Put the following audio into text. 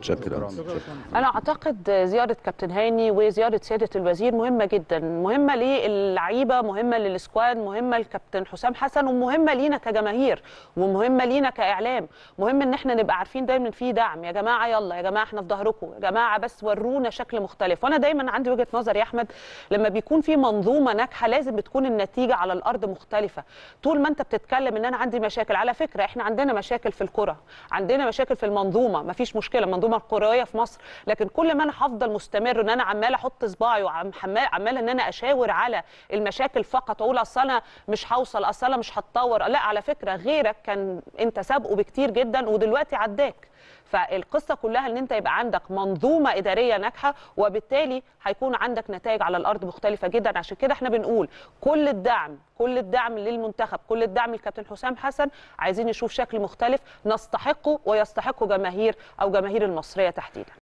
شكرا انا اعتقد زياره كابتن هاني وزياره سياده الوزير مهمه جدا مهمه للعيبه مهمه للسكواد مهمه للكابتن حسام حسن ومهمه لينا كجماهير ومهمه لينا كاعلام مهم ان احنا نبقى عارفين دايما في دعم يا جماعه يلا يا جماعه احنا في ظهركم يا جماعه بس ورونا شكل مختلف وانا دايما عندي وجهه نظر يا احمد لما بيكون في منظومه ناجحه لازم بتكون النتيجه على الارض مختلفه طول ما انت بتتكلم ان انا عندي مشاكل على فكره احنا عندنا مشاكل في الكره عندنا مشاكل في المنظومه فيش مشكله منظومه القرايه في مصر لكن كل ما انا هفضل مستمر ان انا عمال احط صباعي وعمال ان انا اشاور على المشاكل فقط واقول اصل انا مش هوصل اصل انا مش هتطور لا على فكره غيرك كان انت سابقه بكتير جدا ودلوقتي عداك فالقصه كلها ان انت يبقى عندك منظومه اداريه ناجحه وبالتالي هيكون عندك نتائج على الارض مختلفه جدا عشان كده احنا بنقول كل الدعم كل الدعم للمنتخب كل الدعم للكابتن حسام حسن عايزين نشوف شكل مختلف نستحقه ويستحقه جماهير او جماهير المصريه تحديدا